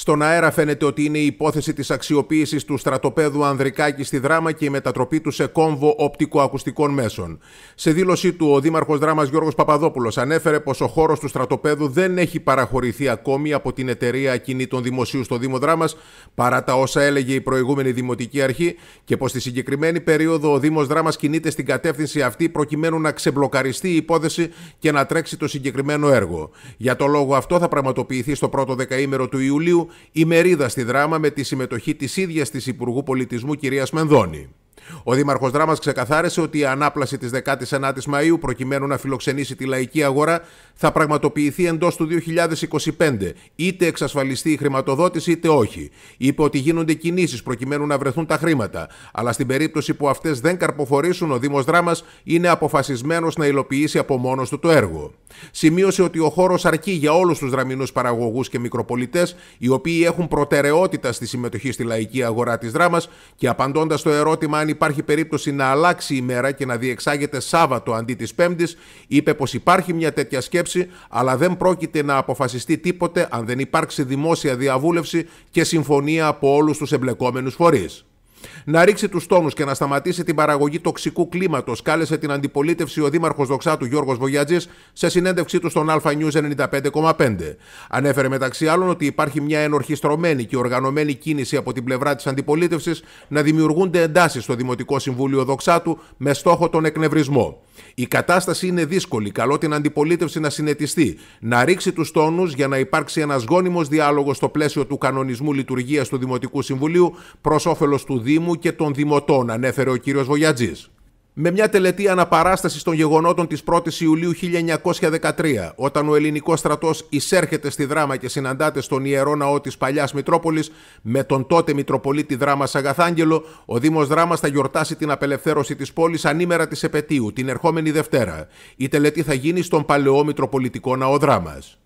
Στον αέρα φαίνεται ότι είναι η υπόθεση της αξιοποίησης του στρατοπέδου Ανδρικάκη στη Δράμα και η μετατροπή του σε κόμβο οπτικοακουστικών μέσων. Σε δήλωσή του, ο Δήμαρχος Δράμας Γιώργος Παπαδόπουλος ανέφερε πως ο χώρος του στρατοπέδου δεν έχει παραχωρηθεί ακόμη από την εταιρεία κινήτων δημοσίου στο Δήμο Δράμας, παρά τα όσα έλεγε η προηγούμενη Δημοτική Αρχή και πως στη συγκεκριμένη περίοδο ο Δήμος Δράμας κινείται στην κατεύθυνση αυτή προκειμένου να ξεμπλοκαριστεί η υπόθεση και να τρέξει το συγκεκριμένο έργο. Για το λόγο αυτό θα πραγματοποιηθεί στο πρώτο δεκαήμερο του Ιουλίου η μερίδα στη δράμα με τη συμμετοχή της ίδιας της Υπουργού Πολιτισμού κυρίας Μενδώνη. Ο Δήμαρχος Δράμας ξεκαθάρισε ότι η ανάπλαση της 19η Μαου προκειμένου να φιλοξενήσει τη λαϊκή αγορά θα πραγματοποιηθεί εντός του 2025, είτε εξασφαλιστεί η χρηματοδότηση είτε όχι. Είπε ότι γίνονται κινήσεις προκειμένου να βρεθούν τα χρήματα, αλλά στην περίπτωση που αυτές δεν καρποφορήσουν, ο Δήμος Δράμας είναι αποφασισμένος να υλοποιήσει από μόνος του το έργο. Σημείωσε ότι ο χώρος αρκεί για όλους τους δραμινού παραγωγούς και μικροπολιτές, οι οποίοι έχουν προτεραιότητα στη συμμετοχή στη λαϊκή αγορά της Δράμας και απαντώντας το ερώτημα αν υπάρχει περίπτωση να αλλάξει η μέρα και να διεξάγεται Σάββατο αντί της Πέμπτης, είπε πως υπάρχει μια τέτοια σκέψη, αλλά δεν πρόκειται να αποφασιστεί τίποτε αν δεν υπάρξει δημόσια διαβούλευση και συμφωνία από όλους τους εμπλεκόμενους φορείς. Να ρίξει τους τόνους και να σταματήσει την παραγωγή τοξικού κλίματος, κάλεσε την αντιπολίτευση ο Δήμαρχος Δοξάτου Γιώργος Βογιατζή σε συνέντευξή του στον Αλφα News 95,5. Ανέφερε μεταξύ άλλων ότι υπάρχει μια ενορχιστρωμένη και οργανωμένη κίνηση από την πλευρά της αντιπολίτευσης να δημιουργούνται εντάσεις στο Δημοτικό Συμβούλιο Δοξάτου με στόχο τον εκνευρισμό. Η κατάσταση είναι δύσκολη. Καλό την αντιπολίτευση να συνετιστεί, να ρίξει τους τόνους για να υπάρξει ένας γόνιμος διάλογος στο πλαίσιο του κανονισμού λειτουργίας του Δημοτικού Συμβουλίου προς όφελος του Δήμου και των Δημοτών, ανέφερε ο κ. Βοιατζή με μια τελετή αναπαράστασης των γεγονότων της 1ης Ιουλίου 1913, όταν ο ελληνικός στρατός εισέρχεται στη Δράμα και συναντάται στον Ιερό Ναό της Παλιάς Μητρόπολης με τον τότε Μητροπολίτη Δράμας Αγαθάγγελο, ο Δήμος Δράμας θα γιορτάσει την απελευθέρωση της πόλης ανήμερα της επαιτίου, την ερχόμενη Δευτέρα. Η τελετή θα γίνει στον Παλαιό Μητροπολιτικό Ναό Δράμας.